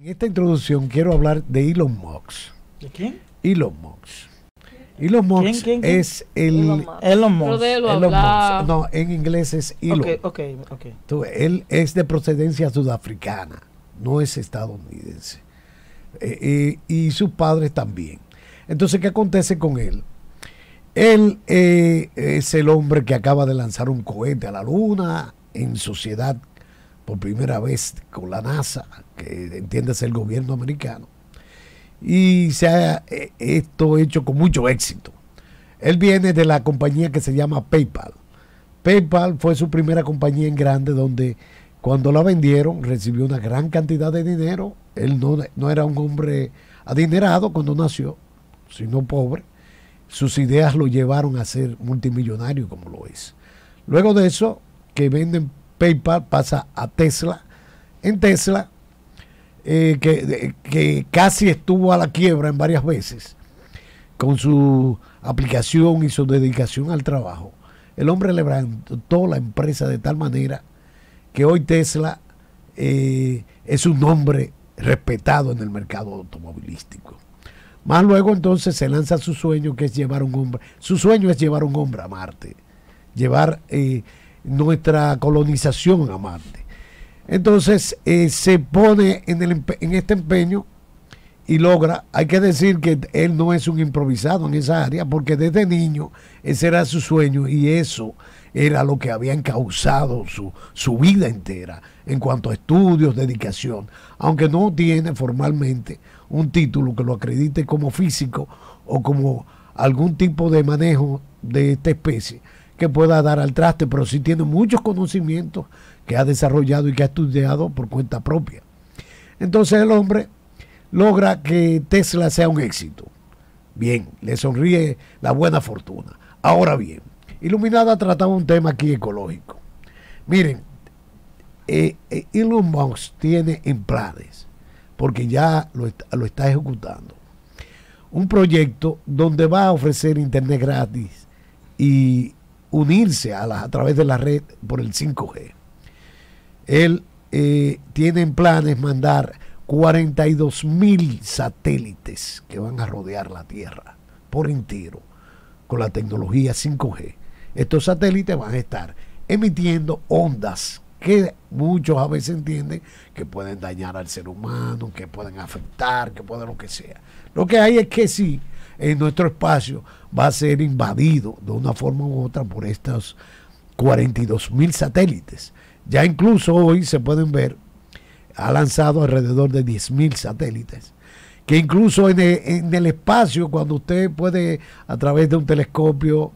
En esta introducción quiero hablar de Elon Musk. ¿De quién? Elon Musk. Elon Musk es el Elon Musk. No, en inglés es Elon. Okay, okay, él es de procedencia sudafricana, no es estadounidense. Eh, eh, y sus padres también. Entonces, ¿qué acontece con él? Él eh, es el hombre que acaba de lanzar un cohete a la luna en sociedad por primera vez con la NASA, que entiéndase el gobierno americano, y se ha eh, esto hecho con mucho éxito. Él viene de la compañía que se llama PayPal. PayPal fue su primera compañía en grande donde cuando la vendieron recibió una gran cantidad de dinero. Él no, no era un hombre adinerado cuando nació, sino pobre. Sus ideas lo llevaron a ser multimillonario como lo es. Luego de eso, que venden PayPal pasa a Tesla. En Tesla, eh, que, que, casi estuvo a la quiebra en varias veces con su aplicación y su dedicación al trabajo. El hombre levantó la empresa de tal manera que hoy Tesla eh, es un nombre respetado en el mercado automovilístico. Más luego entonces se lanza su sueño que es llevar un hombre. Su sueño es llevar un hombre a Marte. Llevar eh, nuestra colonización amante... Entonces eh, se pone en, este empeño y logra, hay que decir que él no es un improvisado en esa área, porque desde niño ese era su sueño y eso era lo que había causado su, su vida entera en cuanto a estudios, dedicación, aunque no tiene formalmente un título que lo acredite como físico o como algún tipo de manejo de esta especie que pueda dar al traste, pero sí tiene muchos conocimientos que ha desarrollado y que ha estudiado por cuenta propia. Entonces el hombre logra que Tesla sea un éxito. Bien, le sonríe la buena fortuna. Ahora bien, Iluminada tratado un tema aquí ecológico. Miren, eh, eh Elon tiene en planes, porque ya lo está ejecutando, un proyecto donde va a ofrecer internet gratis y unirse a, la, a través de la red por el 5G. Él eh, tiene en planes mandar 42 mil satélites que van a rodear la Tierra por entero con la tecnología 5G. Estos satélites van a estar emitiendo ondas que muchos a veces entienden que pueden dañar al ser humano, que pueden afectar, que pueden lo que sea. Lo que hay es que sí, en nuestro espacio va a ser invadido de una forma u otra por estos 42 mil satélites. Ya incluso hoy se pueden ver, ha lanzado alrededor de 10 mil satélites que incluso en el, en el, espacio, cuando usted puede a través de un telescopio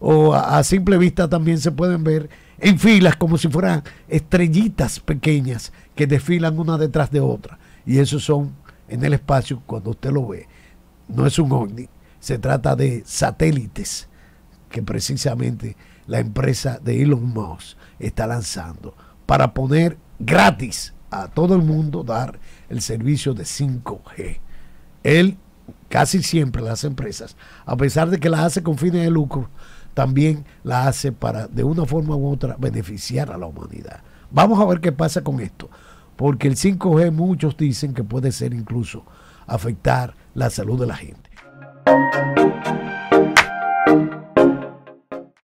o a, simple vista también se pueden ver en filas como si fueran estrellitas pequeñas que desfilan una detrás de otra. Y esos son en el espacio cuando usted lo ve. No es un ovni, se trata de satélites que precisamente la empresa de Elon Musk está lanzando para poner gratis a todo el mundo dar el servicio de 5G. Él casi siempre las empresas, a pesar de que las hace con fines de lucro, también la hace para, de una forma u otra, beneficiar a la humanidad. Vamos a ver qué pasa con esto, porque el 5G muchos dicen que puede ser incluso afectar la salud de la gente.